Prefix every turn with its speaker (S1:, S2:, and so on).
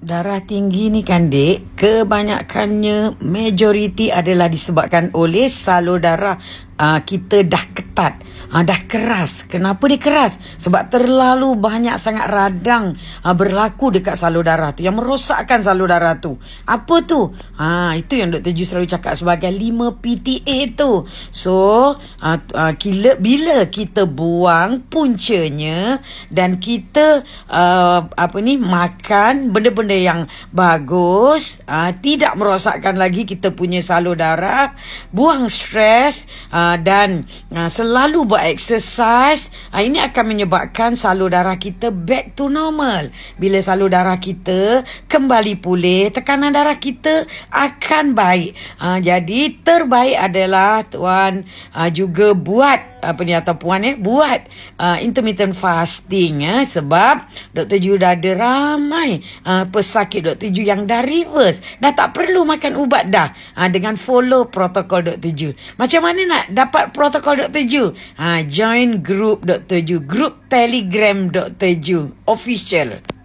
S1: Darah tinggi ni kan dek, kebanyakannya majoriti adalah disebabkan oleh salur darah uh, kita dah ketat, uh, dah keras. Kenapa dia keras? Sebab terlalu banyak sangat radang uh, berlaku dekat salur darah tu yang merosakkan salur darah tu. Apa tu? Ha uh, itu yang Dr. Ju selalu cakap sebagai 5 PTA tu. So, uh, uh, kila, bila kita buang puncanya dan kita uh, apa ni makan benda-benda yang bagus, uh, tidak merosakkan lagi kita punya salur darah, buang stres, uh, Ah, dan uh, selalu buat exercise uh, ini akan menyebabkan salur darah kita back to normal bila salur darah kita kembali pulih tekanan darah kita akan baik uh, jadi terbaik adalah tuan uh, juga buat apa ni atau puan eh buat uh, intermittent fasting eh sebab Dr. Ju dah ada ramai uh, pesakit Dr. Ju yang dah reverse dah tak perlu makan ubat dah uh, dengan follow protokol Dr. Ju macam mana nak dapat protokol Dr. Ju. Ha, join group Dr. Ju. Group Telegram Dr. Ju. Official.